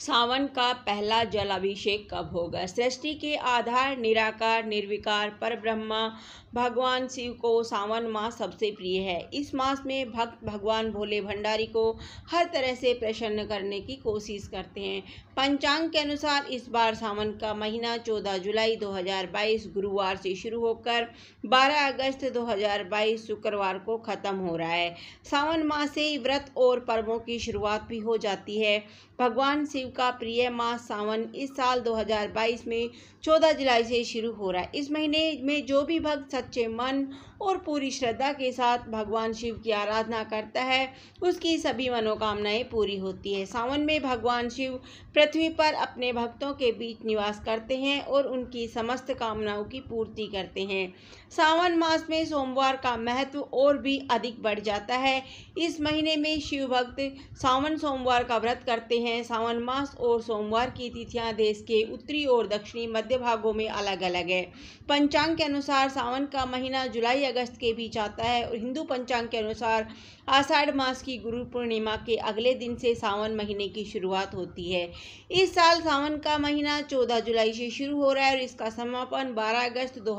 सावन का पहला जलाभिषेक कब होगा सृष्टि के आधार निराकार निर्विकार पर ब्रह्मा भगवान शिव को सावन माह सबसे प्रिय है इस मास में भक्त भगवान भोले भंडारी को हर तरह से प्रसन्न करने की कोशिश करते हैं पंचांग के अनुसार इस बार सावन का महीना 14 जुलाई 2022 गुरुवार से शुरू होकर 12 अगस्त 2022 शुक्रवार को ख़त्म हो रहा है सावन माह से व्रत और पर्वों की शुरुआत भी हो जाती है भगवान शिव का प्रिय माह सावन इस साल 2022 में 14 जुलाई से शुरू हो रहा है इस महीने में जो भी भक्त सच्चे मन और पूरी श्रद्धा के साथ भगवान शिव की आराधना करता है उसकी सभी मनोकामनाएं पूरी होती है सावन में भगवान शिव पृथ्वी पर अपने भक्तों के बीच निवास करते हैं और उनकी समस्त कामनाओं की पूर्ति करते हैं सावन मास में सोमवार का महत्व और भी अधिक बढ़ जाता है इस महीने में शिव भक्त सावन सोमवार का व्रत करते हैं सावन मास और सोमवार की तिथियां देश के उत्तरी और दक्षिणी मध्य भागों में अलग अलग है पंचांग के अनुसार सावन का महीना जुलाई अगस्त के बीच आता है और हिंदू पंचांग के अनुसार आषाढ़ मास की गुरु पूर्णिमा के अगले दिन से सावन महीने की शुरुआत होती है इस साल सावन का महीना चौदह जुलाई से शुरू हो रहा है और इसका समापन बारह अगस्त दो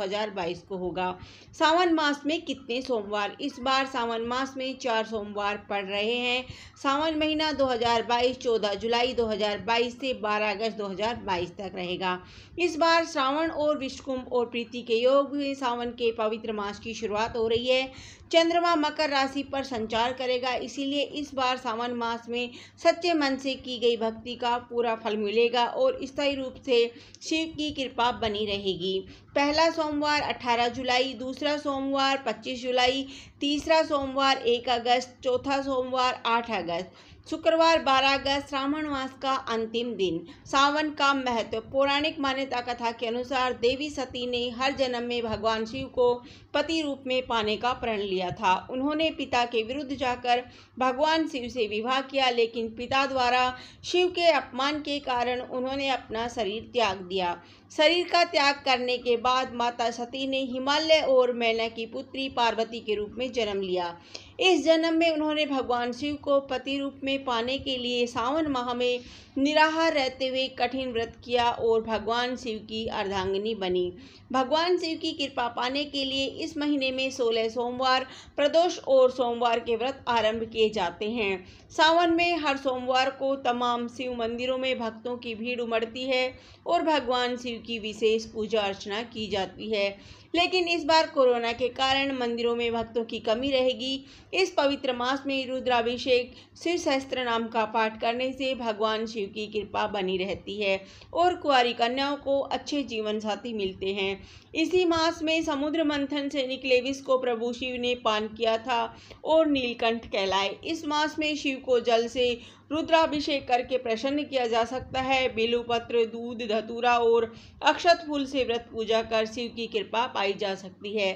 को होगा होगा सावन मास में कितने सोमवार इस बार सावन मास में चार सोमवार पड़ रहे हैं सावन महीना 2022 14 जुलाई 2022 से 12 अगस्त 2022 तक रहेगा इस बार श्रावण और विश्वकुंभ और प्रीति के योग सावन के पवित्र मास की शुरुआत हो रही है चंद्रमा मकर राशि पर संचार करेगा इसीलिए इस बार सावन मास में सच्चे मन से की गई भक्ति का पूरा फल मिलेगा और स्थायी रूप से शिव की कृपा बनी रहेगी पहला सोमवार 18 जुलाई दूसरा सोमवार 25 जुलाई तीसरा सोमवार 1 अगस्त चौथा सोमवार 8 अगस्त शुक्रवार 12 अगस्त श्रावण मास का अंतिम दिन सावन का महत्व पौराणिक मान्यता कथा के अनुसार देवी सती ने हर जन्म में भगवान शिव को पति रूप में पाने का प्रण लिया था उन्होंने पिता के विरुद्ध जाकर भगवान शिव से विवाह किया लेकिन पिता द्वारा शिव के अपमान के कारण उन्होंने अपना शरीर त्याग दिया शरीर का त्याग करने के बाद माता सती ने हिमालय और मैना की पुत्री पार्वती के रूप में जन्म लिया इस जन्म में उन्होंने भगवान शिव को पति रूप में पाने के लिए सावन माह में निराहार रहते हुए कठिन व्रत किया और भगवान शिव की अर्धांगिनी बनी भगवान शिव की कृपा पाने के लिए इस महीने में सोलह सोमवार प्रदोष और सोमवार के व्रत आरंभ किए जाते हैं सावन में हर सोमवार को तमाम शिव मंदिरों में भक्तों की भीड़ उमड़ती है और भगवान शिव की विशेष पूजा अर्चना की जाती है लेकिन इस बार कोरोना के कारण मंदिरों में भक्तों की कमी रहेगी इस पवित्र मास में रुद्राभिषेक श्री सहस्त्र नाम का पाठ करने से भगवान शिव की कृपा बनी रहती है और कुआरी कन्याओं को अच्छे जीवन साथी मिलते हैं इसी मास में समुद्र मंथन से निकले विष को प्रभु शिव ने पान किया था और नीलकंठ कहलाए इस मास में शिव को जल से रुद्राभिषेक करके प्रसन्न किया जा सकता है बिलुपत्र दूध धतूरा और अक्षत फूल से व्रत पूजा कर शिव की कृपा पाई जा सकती है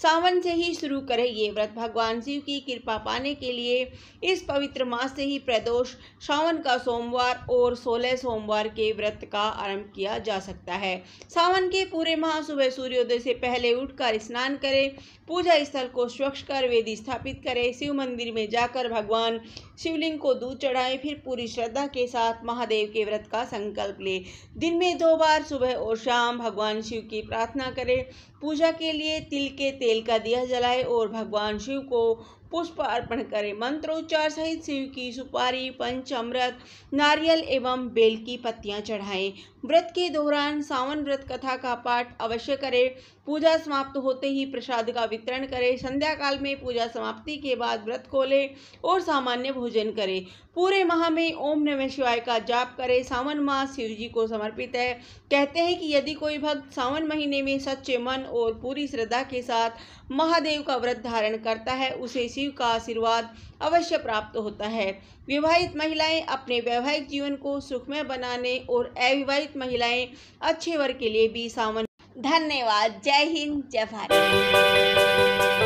सावन से ही शुरू करें ये व्रत भगवान शिव की कृपा पाने के लिए इस पवित्र मास से ही प्रदोष सावन का सोमवार और सोलह सोमवार के व्रत का आरंभ किया जा सकता है सावन के पूरे माह सुबह सूर्योदय से पहले उठकर स्नान करें पूजा स्थल को स्वच्छ कर वेदी स्थापित करें शिव मंदिर में जाकर भगवान शिवलिंग को दूध चढ़ाएं फिर पूरी श्रद्धा के साथ महादेव के व्रत का संकल्प लें दिन में दो बार सुबह और शाम भगवान शिव की प्रार्थना करें पूजा के लिए तिल के तेल का दिया जलाए और भगवान शिव को पुष्प अर्पण करें मंत्रोच्चार सहित शिव की सुपारी पंचअमृत नारियल एवं बेल की पत्तियां चढ़ाएं व्रत के दौरान सावन व्रत कथा का पाठ अवश्य करें पूजा समाप्त होते ही प्रसाद का वितरण करें संध्या काल में पूजा समाप्ति के बाद व्रत खोलें और सामान्य भोजन करें पूरे माह में ओम नमः शिवाय का जाप करें सावन माह शिव जी को समर्पित है कहते हैं कि यदि कोई भक्त सावन महीने में सच्चे मन और पूरी श्रद्धा के साथ महादेव का व्रत धारण करता है उसे शिव का आशीर्वाद अवश्य प्राप्त होता है विवाहित महिलाएं अपने वैवाहिक जीवन को सुखमय बनाने और अविवाहित महिलाएं अच्छे वर के लिए भी सावन धन्यवाद जय हिंद जय भारत